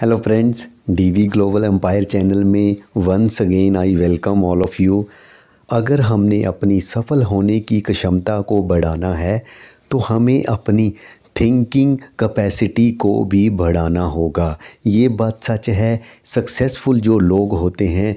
hello friends D V global empire channel में once again I welcome all of you अगर हमने अपनी सफल होने की क्षमता को बढ़ाना है तो हमें अपनी थिंकिंग कैपेसिटी को भी बढ़ाना होगा ये बात सच है सक्सेसफुल जो लोग होते हैं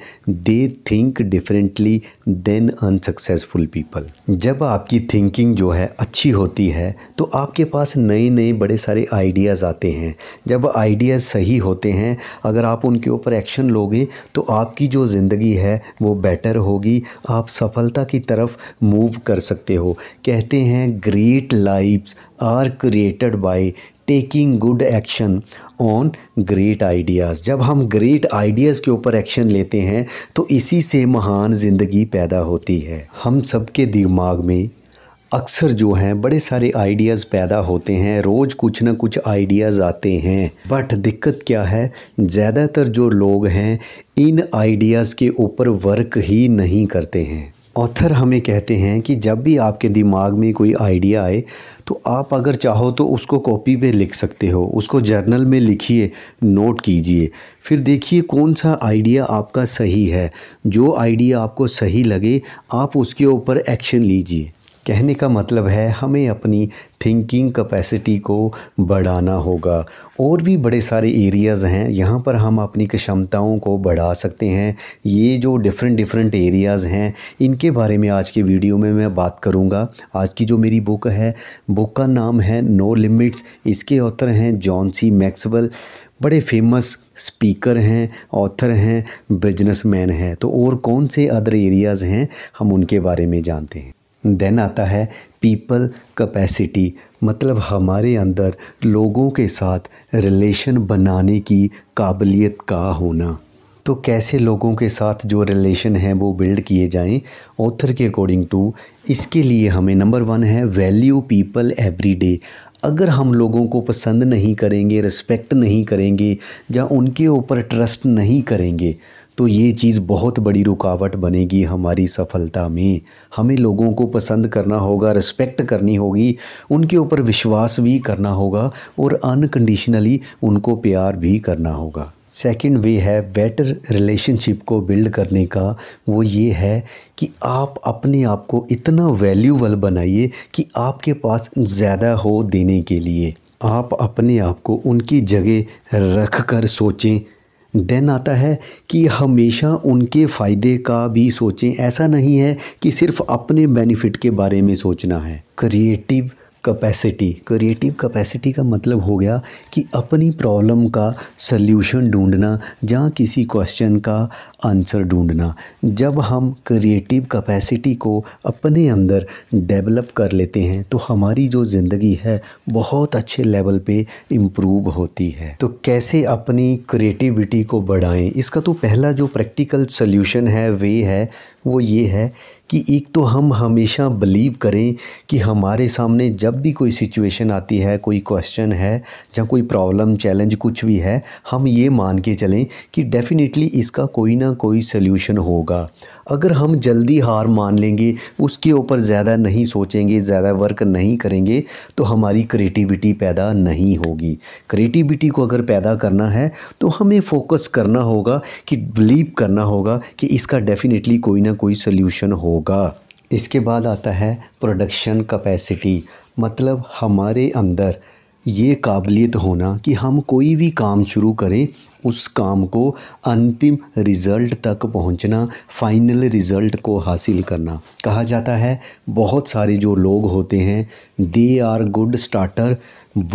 they think differently than unsuccessful people जब आपकी थिंकिंग जो है अच्छी होती है तो आपके पास नए नए बड़े सारे आइडियाज़ आते हैं जब आइडियाज़ सही होते हैं अगर आप उनके ऊपर एक्शन लोगे तो आपकी जो ज़िंदगी है वो बेटर होगी आप सफलता की तरफ मूव कर सकते हो कहते हैं great lifes are created by taking good action on great ideas जब हम ग्रेट आइडियाज़ के ऊपर एक्शन लेते हैं तो इसी से महान ज़िंदगी पैदा होती है हम सब के दिमाग में अक्सर जो हैं बड़े सारे आइडियाज़ पैदा होते हैं रोज़ कुछ ना कुछ आइडियाज़ आते हैं बट दिक्कत क्या है ज़्यादातर जो लोग हैं इन आइडियाज़ के ऊपर वर्क ही नहीं करते हैं ऑथर हमें कहते हैं कि जब भी आपके दिमाग में कोई आइडिया आए तो आप अगर चाहो तो उसको कॉपी पे लिख सकते हो उसको जर्नल में लिखिए नोट कीजिए फिर देखिए कौन सा आइडिया आपका सही है जो आइडिया आपको सही लगे आप उसके ऊपर एक्शन लीजिए कहने का मतलब है हमें अपनी थिंकिंग कैपेसिटी को बढ़ाना होगा और भी बड़े सारे एरियाज़ हैं यहाँ पर हम अपनी क्षमताओं को बढ़ा सकते हैं ये जो डिफरेंट डिफरेंट एरियाज़ हैं इनके बारे में आज के वीडियो में मैं बात करूँगा आज की जो मेरी बुक है बुक का नाम है नो लिमिट्स इसके ऑथर हैं जॉन सी मैक्सवेल बड़े फेमस स्पीकर हैं ऑथर हैं बिजनेसमैन हैं तो और कौन से अदर एरियाज़ हैं हम उनके बारे में जानते हैं देन आता है पीपल कैपेसिटी मतलब हमारे अंदर लोगों के साथ रिलेशन बनाने की काबिलियत का होना तो कैसे लोगों के साथ जो रिलेशन है वो बिल्ड किए जाएं ऑथर के अकॉर्डिंग टू इसके लिए हमें नंबर वन है वैल्यू पीपल एवरी डे अगर हम लोगों को पसंद नहीं करेंगे रिस्पेक्ट नहीं करेंगे या उनके ऊपर ट्रस्ट नहीं करेंगे तो ये चीज़ बहुत बड़ी रुकावट बनेगी हमारी सफलता में हमें लोगों को पसंद करना होगा रिस्पेक्ट करनी होगी उनके ऊपर विश्वास भी करना होगा और अनकंडीशनली उनको प्यार भी करना होगा सेकंड वे है बेटर रिलेशनशिप को बिल्ड करने का वो ये है कि आप अपने आप को इतना वैल्यूबल बनाइए कि आपके पास ज़्यादा हो देने के लिए आप अपने आप को उनकी जगह रख कर सोचें देन आता है कि हमेशा उनके फ़ायदे का भी सोचें ऐसा नहीं है कि सिर्फ अपने बेनिफिट के बारे में सोचना है क्रिएटिव कैपेसिटी क्रिएटिव कैपेसिटी का मतलब हो गया कि अपनी प्रॉब्लम का सल्यूशन ढूंढना या किसी क्वेश्चन का आंसर ढूंढना जब हम क्रिएटिव कैपेसिटी को अपने अंदर डेवलप कर लेते हैं तो हमारी जो ज़िंदगी है बहुत अच्छे लेवल पे इम्प्रूव होती है तो कैसे अपनी क्रिएटिविटी को बढ़ाएं इसका तो पहला जो प्रैक्टिकल सल्यूशन है वे है वो ये है कि एक तो हम हमेशा बिलीव करें कि हमारे सामने जब भी कोई सिचुएशन आती है कोई क्वेश्चन है या कोई प्रॉब्लम चैलेंज कुछ भी है हम ये मान के चलें कि डेफ़िनेटली इसका कोई ना कोई सल्यूशन होगा अगर हम जल्दी हार मान लेंगे उसके ऊपर ज़्यादा नहीं सोचेंगे ज़्यादा वर्क नहीं करेंगे तो हमारी क्रिएटिविटी पैदा नहीं होगी क्रिएटिविटी को अगर पैदा करना है तो हमें फोकस करना होगा कि बिलीव करना होगा कि इसका डेफ़िनेटली कोई ना ना कोई सोल्यूशन होगा इसके बाद आता है प्रोडक्शन कैपेसिटी मतलब हमारे अंदर ये काबिलियत होना कि हम कोई भी काम शुरू करें उस काम को अंतिम रिज़ल्ट तक पहुंचना फ़ाइनल रिज़ल्ट को हासिल करना कहा जाता है बहुत सारे जो लोग होते हैं they are good starter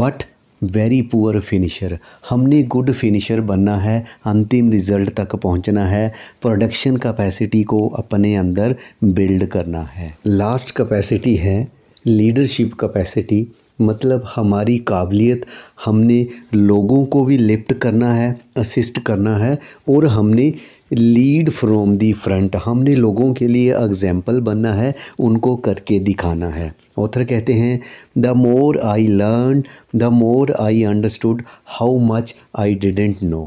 but very poor finisher हमने गुड फिनिशर बनना है अंतिम रिज़ल्ट तक पहुंचना है प्रोडक्शन कैपेसिटी को अपने अंदर बिल्ड करना है लास्ट कैपेसिटी है लीडरशिप कैपेसिटी मतलब हमारी काबिलियत हमने लोगों को भी लिफ्ट करना है असिस्ट करना है और हमने लीड फ्रॉम दी फ्रंट हमने लोगों के लिए एग्जाम्पल बनना है उनको करके दिखाना है ऑथर कहते हैं the more I learn the more I understood how much I didn't know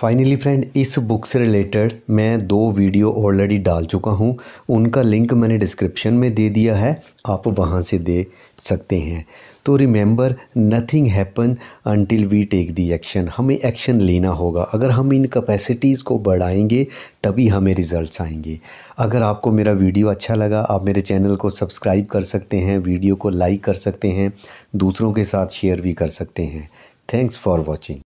finally friend इस बुक से रिलेटेड मैं दो वीडियो ऑलरेडी डाल चुका हूँ उनका लिंक मैंने डिस्क्रिप्शन में दे दिया है आप वहाँ से दे सकते हैं तो remember nothing happen until we take the action हमें एक्शन लेना होगा अगर हम इन कैपेसिटीज़ को बढ़ाएंगे तभी हमें रिज़ल्ट्स आएंगे अगर आपको मेरा वीडियो अच्छा लगा आप मेरे चैनल को सब्सक्राइब कर सकते हैं वीडियो को लाइक कर सकते हैं दूसरों के साथ शेयर भी कर सकते हैं थैंक्स फॉर वॉचिंग